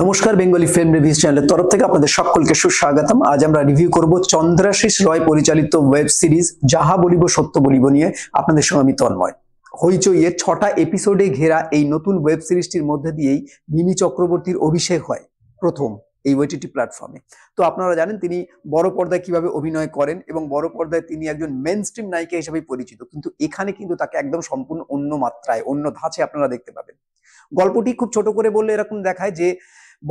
নমস্কার Bengali film reviews চ্যানেলের তরফ থেকে আপনাদের সকলকে সুস্বাগতম আজ আমরা রিভিউ করব চন্দ্রাশিস রয় পরিচালিত ওয়েব সিরিজ যাহা বলিব সত্য বলিব নিয়ে আপনাদের সঙ্গে আমি তন্ময় হইচইয়ের ছটা এপিসোডে ঘেরা এই নতুন ওয়েব সিরিজটির মধ্যে দিয়েই মিমি চক্রবর্তীর অভিষেক হয় প্রথম এই ওয়েটিটি প্ল্যাটফর্মে তো আপনারা জানেন তিনি বড় পর্দায় কিভাবে অভিনয় করেন এবং বড় পর্দায় তিনি একজন মেন স্ট্রিম নায়িকা হিসেবে পরিচিত কিন্তু এখানে কিন্তু তাকে একদম সম্পূর্ণ অন্য মাত্রায় অন্য ধাঁচে আপনারা দেখতে পাবেন গল্পটি খুব ছোট করে বললে এরকম দেখায় যে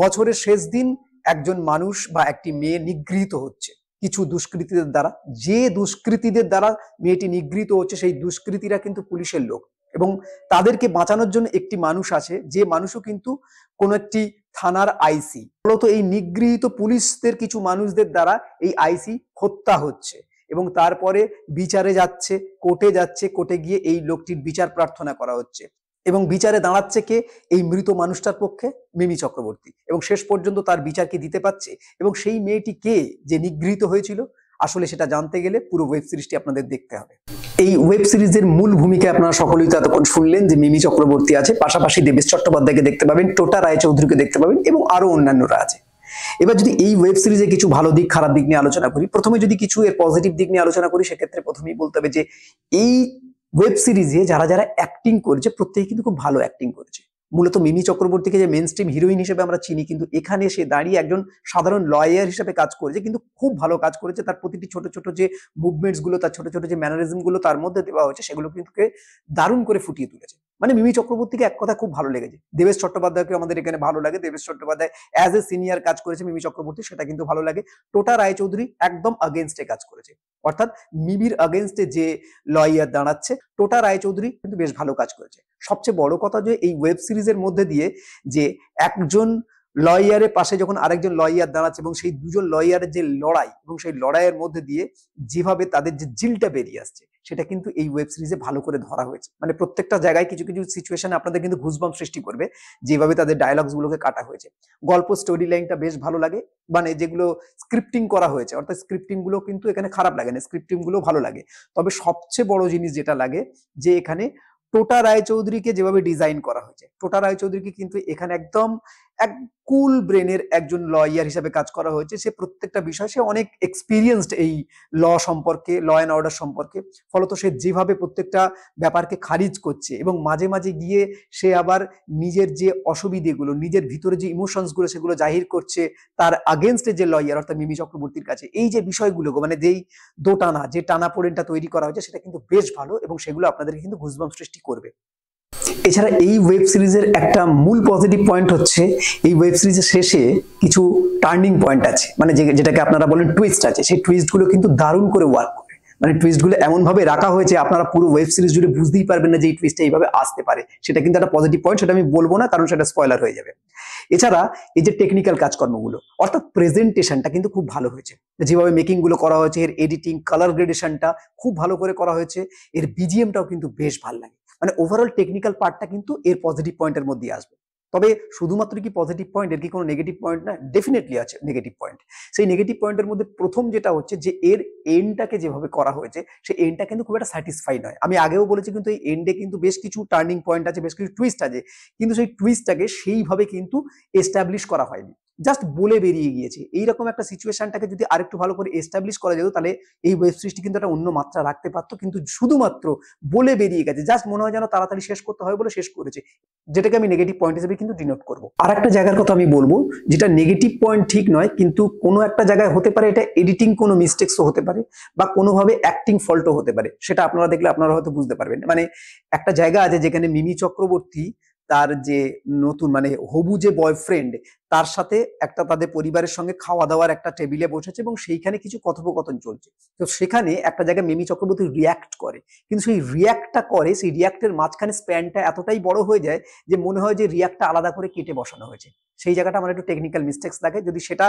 বছরের শেষ দিন একজন মানুষ বা একটি মেয়ে নিগৃহীত হচ্ছে কিছু দুষ্কৃতীদের দ্বারা যে দুষ্কৃতীদের দ্বারা মেয়েটি নিগৃহীত হচ্ছে সেই দুষ্কৃতীরা কিন্তু পুলিশের লোক এবং তাদেরকে বাঁচানোর জন্য একটি মানুষ আছে যে মানুষও কিন্তু কোন একটি থানার আইসি মূলত এই নিগৃহীত পুলিশদের কিছু মানুষদের দ্বারা এই আইসি হত্যা হচ্ছে এবং তারপরে বিচারে যাচ্ছে কোর্টে যাচ্ছে কোর্টে গিয়ে এই লোকটির বিচার প্রার্থনা করা হচ্ছে এবং বিচারে দাঁড়াচ্ছে কে এই মৃত মানুষটার পক্ষে মিমি চক্রবর্তী এবং শেষ পর্যন্ত তার বিচারকে দিতে পারছে এবং সেই মেয়েটি কে যে নিগৃহীত হয়েছিল আসলে সেটা জানতে গেলে পুরো ওয়েব সিরিজটি আপনাদের দেখতে হবে এই ওয়েব সিরিজের মূল ভূমিকা আপনারা সকলেই তো এতক্ষণ শুনলেন যে মিমি চক্রবর্তী আছে পাশাপাশি দেবেশ চট্টোপাধ্যায়কে দেখতে পাবেন টোটা রায়চৌধুরীকে দেখতে পাবেন এবং আরো অন্যান্যরা আছে এবার যদি এই ওয়েব সিরিজে কিছু ভালো দিক খারাপ দিক নিয়ে আলোচনা করি প্রথমে যদি কিছু এর পজিটিভ দিক নিয়ে আলোচনা করি সেক্ষেত্রে প্রথমেই বলতে হবে যে এই ওয়েব সিরিজে যারা যারা অ্যাক্টিং করেছে প্রত্যেকে কিন্তু খুব ভালো অ্যাক্টিং করেছে মূলত মিমি চক্রবর্তীকে যে মেন স্ট্রিম হিরোইন হিসেবে আমরা চিনি কিন্তু এখানে সে দাঁড়িয়ে একজন সাধারণ লয়ার হিসেবে কাজ করেছে কিন্তু খুব ভালো কাজ করেছে তার প্রতিটি ছোট ছোট যে মুভমেন্টসগুলো তার ছোট ছোট যে ম্যানারিজমগুলো তার মধ্যে দেওয়া হয়েছে সেগুলো কিন্তু দারুণ করে ফুটিয়ে তুলেছে মানে মিমি চক্রবর্তীকে এক কথা খুব ভালো লেগেছে দেবেশ চট্টোপাধ্যায়কে আমাদের এখানে ভালো লাগে Debesh Chattopadhyay as a senior কাজ করেছে মিমি চক্রবর্তী সেটা কিন্তু ভালো লাগে টোটা রায়চৌধুরী একদম আগেনস্টে কাজ করেছে অর্থাৎ মিবির আগেনস্টে যে লয়ার দাঁড়াচ্ছে টোটা রায়চৌধুরী কিন্তু বেশ ভালো কাজ করেছে সবচেয়ে বড় কথা যে এই ওয়েব সিরিজের মধ্যে দিয়ে যে একজন লয়ারের পাশে যখন আরেকজন লয়ার দাঁড়াচ্ছে এবং সেই দুজন লয়ারের যে লড়াই এবং সেই লড়াইয়ের মধ্যে দিয়ে যেভাবে তাদের যে জিলটা বেরিয়ে আসছে সেটা কিন্তু এই ওয়েব সিরিজে ভালো করে ধরা হয়েছে মানে প্রত্যেকটা জায়গায় কিছু কিছু সিচুয়েশন আপনাদের কিন্তু ঘুষবাম সৃষ্টি করবে যেভাবে তাদের ডায়লগসগুলোকে কাটা হয়েছে গল্প স্টোরি লাইনটা বেশ ভালো লাগে মানে যেগুলো স্ক্রিপ্টিং করা হয়েছে অর্থাৎ স্ক্রিপ্টিংগুলো কিন্তু এখানে খারাপ লাগে না স্ক্রিপ্টিংগুলো ভালো লাগে তবে সবচেয়ে বড় জিনিস যেটা লাগে যে এখানে টোটা রায়চৌধুরীকে যেভাবে ডিজাইন করা হয়েছে টোটা রায়চৌধুরীকে কিন্তু এখানে একদম এক কুল ব্রেনের একজন লয়ার হিসাবে কাজ করা হয়েছে সে প্রত্যেকটা বিষয় সে অনেক এক্সপিরিয়েন্সড এই ল সম্পর্কে ল অ্যান্ড অর্ডার সম্পর্কে ফলত সে যেভাবে প্রত্যেকটা ব্যাপারকে খারিজ করছে এবং মাঝে মাঝে গিয়ে সে আবার নিজের যে অসুবিধেগুলো নিজের ভিতরে যে ইমোশনসগুলো সেগুলো জাহির করছে তার আগেনস্টে যে লয়ার অর্থাৎ মিমি চক্রবর্তীর কাছে এই যে বিষয়গুলো মানে যেই দোটানা যে টানা পোড়েনটা তৈরি করা হয়েছে সেটা কিন্তু বেশ ভালো এবং সেগুলো আপনাদেরকে কিন্তু ঘুষবাম সৃষ্টি করবে এছাড়া এই ওয়েব সিরিজের একটা মূল পজিটিভ পয়েন্ট হচ্ছে এই ওয়েব সিরিজের শেষে কিছু টার্নিং পয়েন্ট আছে মানে যেটাকে আপনারা বলেন টুইস্ট আছে সেই টুইস্টগুলো কিন্তু দারুণ করে ওয়ার্ক করে মানে টুইস্টগুলো এমনভাবে রাখা হয়েছে আপনারা পুরো ওয়েব সিরিজ জুড়ে বুঝতেই পারবেন না যে এই টুইস্টটা এইভাবে আসতে পারে সেটা কিন্তু একটা পজিটিভ পয়েন্ট সেটা আমি বলবো না কারণ সেটা স্পয়লার হয়ে যাবে এছাড়া এই যে টেকনিক্যাল কাজকর্মগুলো অর্থাৎ প্রেজেন্টেশনটা কিন্তু খুব ভালো হয়েছে যেভাবে মেকিংগুলো করা হয়েছে এর এডিটিং কালার গ্রেডেশনটা খুব ভালো করে করা হয়েছে এর বিজিএমটাও কিন্তু বেশ ভালো লাগে মানে ওভারঅল টেকনিক্যাল পার্টটা কিন্তু এর পজিটিভ পয়েন্টের মধ্যে আসবে তবে শুধুমাত্র কি পজিটিভ পয়েন্ট এর কি কোনো নেগেটিভ পয়েন্ট না ডেফিনেটলি আছে নেগেটিভ পয়েন্ট সেই নেগেটিভ পয়েন্টের মধ্যে প্রথম যেটা হচ্ছে যে এর এন্ডটাকে যেভাবে করা হয়েছে সেই এন্ডটা কিন্তু খুব একটা স্যাটিসফাই নয় আমি আগেও বলেছি কিন্তু এই এন্ডে কিন্তু বেশ কিছু টার্নিং পয়েন্ট আছে বেশ কিছু টুইস্ট আছে কিন্তু সেই টুইস্টটাকে সেইভাবে কিন্তু এস্টাবলিশ করা হয়নি জাস্ট বলে বেরিয়ে গিয়েছে এইরকম একটা সিচুয়েশনটাকে যদি আরেকটু ভালো করে এস্টাবলিশ করা যেত তাহলে এই ওয়েব সিরিজটি কিন্তু একটা অন্য মাত্রা রাখতে পারতো কিন্তু শুধুমাত্র বলে বেরিয়ে গেছে জাস্ট মনে হয় যেন তাড়াতাড়ি শেষ করতে হবে বলে শেষ করেছে যেটাকে আমি নেগেটিভ পয়েন্ট হিসেবে কিন্তু ডিনোট করবো আর একটা জায়গার কথা আমি বলবো যেটা নেগেটিভ পয়েন্ট ঠিক নয় কিন্তু কোনো একটা জায়গায় হতে পারে এটা এডিটিং কোনো মিস্টেকসও হতে পারে বা কোনোভাবে অ্যাক্টিং ফল্টও হতে পারে সেটা আপনারা দেখলে আপনারা হয়তো বুঝতে পারবেন মানে একটা জায়গা আছে যেখানে মিমি চক্রবর্তী তার যে নতুন মানে হবু যে বয়ফ্রেন্ড তার সাথে একটা তাদের পরিবারের সঙ্গে খাওয়া দাওয়ার একটা টেবিলে বসেছে এবং সেইখানে কিছু কথোপকথন চলছে তো সেখানে একটা জায়গায় মিমি চক্রবর্তী রিয়াক্ট করে কিন্তু সেই রিয়াক্টটা করে সেই রিয়াক্টের মাঝখানে স্প্যানটা এতটাই বড় হয়ে যায় যে মনে হয় যে রিয়াক্টটা আলাদা করে কেটে বসানো হয়েছে সেই জায়গাটা আমার একটু টেকনিক্যাল মিস্টেক্স লাগে যদি সেটা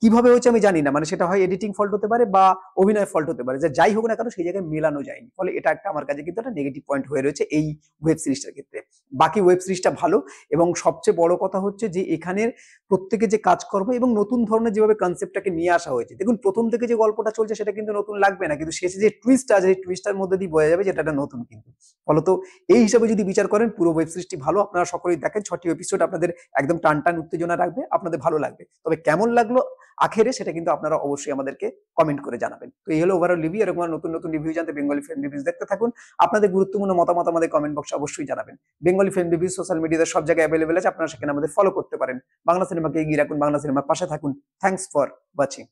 কিভাবে হয়েছে আমি জানি না মানে সেটা হয় এডিটিং ফল্ট হতে পারে বা অভিনয় ফল্ট হতে পারে যে যাই হোক না কেন সেই জায়গায় মেলানো যায়নি ফলে এটা একটা আমার কাছে কিন্তু একটা নেগেটিভ পয়েন্ট হয়ে রয়েছে এই ওয়েব সিরিজটার ক্ষেত্রে বাকি ওয়েব সিরিজটা ভালো এবং সবচেয়ে বড় কথা হচ্ছে যে এখানের প্রত্যেকে যে কাজকর্ম এবং নতুন ধরনের যেভাবে কনসেপ্টটাকে নিয়ে আসা হয়েছে দেখুন প্রথম থেকে যে গল্পটা চলছে সেটা কিন্তু নতুন লাগবে না কিন্তু শেষে যে টুইস্ট আছে সেই টুইস্টার মধ্যে দিয়ে বোঝা যাবে যেটা নতুন কিন্তু ফলত এই হিসাবে যদি বিচার করেন পুরো ওয়েব সিরিজটি ভালো আপনারা সকলেই দেখেন ছটি এপিসোড আপনাদের একদম টান টান উত্তেজনা রাখবে আপনাদের ভালো লাগবে তবে কেমন লাগলো আখেরে সেটা কিন্তু আপনারা অবশ্যই আমাদেরকে কমেন্ট করে জানাবেন তো এই হলো ওভারঅল রিভিউ এরকম নতুন নতুন রিভিউ জানতে বেঙ্গলি ফিল্ম রিভিউজ দেখতে থাকুন আপনাদের গুরুত্বপূর্ণ মতামত আমাদের কমেন্ট বক্সে অবশ্যই জানাবেন বেঙ্গলি ফিল্ম রিভিউ সোশ্যাল মিডিয়াতে সব জায়গায় অ্যাভেলেবেল আছে আপনারা সেখানে আমাদের ফলো করতে পারেন বাংলা বাংলা সিনেমাকে এগিয়ে রাখুন বাংলা সিনেমার পাশে থাকুন থ্যাংকস ফর ওয়াচিং